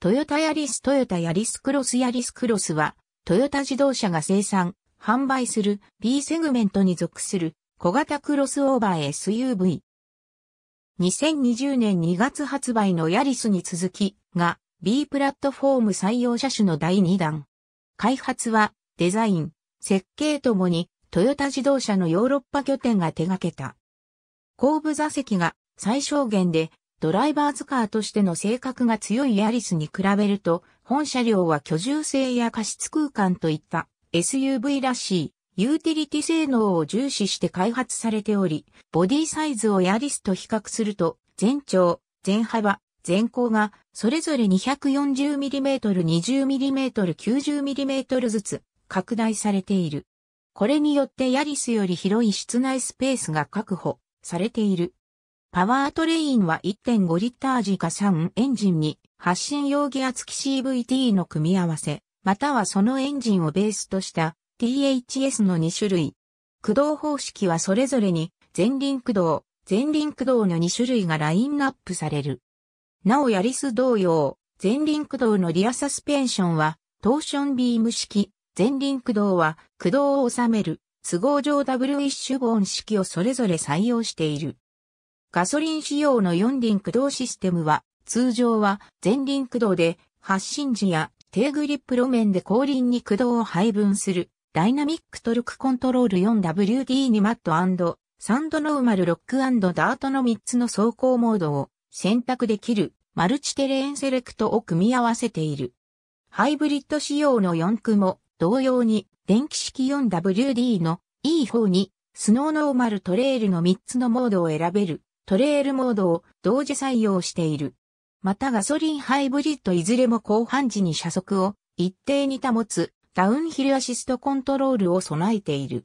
トヨタヤリストヨタヤリスクロスヤリスクロスは、トヨタ自動車が生産、販売する B セグメントに属する小型クロスオーバー SUV。2020年2月発売のヤリスに続きが B プラットフォーム採用車種の第2弾。開発はデザイン、設計ともにトヨタ自動車のヨーロッパ拠点が手掛けた。後部座席が最小限でドライバーズカーとしての性格が強いヤリスに比べると、本車両は居住性や加湿空間といった SUV らしいユーティリティ性能を重視して開発されており、ボディサイズをヤリスと比較すると、全長、全幅、全高がそれぞれ 240mm、20mm、90mm ずつ拡大されている。これによってヤリスより広い室内スペースが確保されている。パワートレインは1.5リッター時か3エンジンに発信用ギア付き CVT の組み合わせ、またはそのエンジンをベースとした THS の2種類。駆動方式はそれぞれに前輪駆動、前輪駆動の2種類がラインナップされる。なおヤリス同様、前輪駆動のリアサスペンションはトーションビーム式、前輪駆動は駆動を収める、都合上ダブルイッシュボーン式をそれぞれ採用している。ガソリン仕様の4輪駆動システムは、通常は全輪駆動で、発進時や低グリップ路面で後輪に駆動を配分する、ダイナミックトルクコントロール 4WD にマットサンドノーマルロックダートの3つの走行モードを選択できるマルチテレーンセレクトを組み合わせている。ハイブリッド仕様の4駆も同様に電気式 4WD の E4 にスノーノーマルトレールの3つのモードを選べる。トレールモードを同時採用している。またガソリンハイブリッドいずれも後半時に車速を一定に保つダウンヒルアシストコントロールを備えている。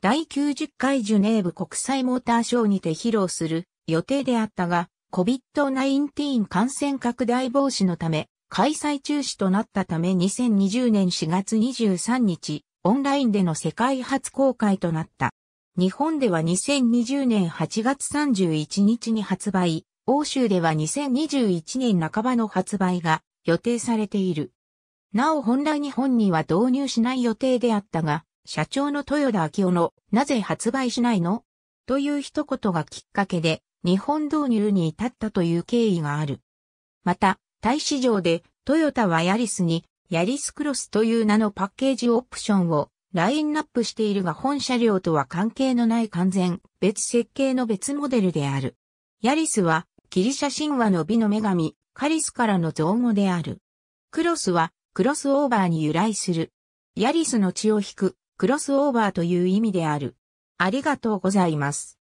第90回ジュネーブ国際モーターショーにて披露する予定であったが、COVID-19 感染拡大防止のため、開催中止となったため2020年4月23日、オンラインでの世界初公開となった。日本では2020年8月31日に発売、欧州では2021年半ばの発売が予定されている。なお本来日本には導入しない予定であったが、社長の豊田昭夫の、なぜ発売しないのという一言がきっかけで、日本導入に至ったという経緯がある。また、大市場で、トヨタはヤリスに、ヤリスクロスという名のパッケージオプションをラインナップしているが本車両とは関係のない完全別設計の別モデルである。ヤリスはギリシャ神話の美の女神カリスからの造語である。クロスはクロスオーバーに由来する。ヤリスの血を引くクロスオーバーという意味である。ありがとうございます。